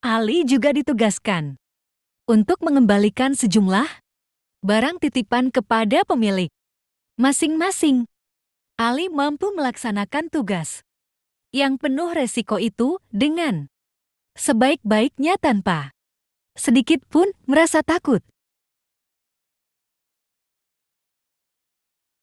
Ali juga ditugaskan untuk mengembalikan sejumlah barang titipan kepada pemilik. Masing-masing, Ali mampu melaksanakan tugas yang penuh resiko itu dengan sebaik-baiknya tanpa sedikit pun merasa takut.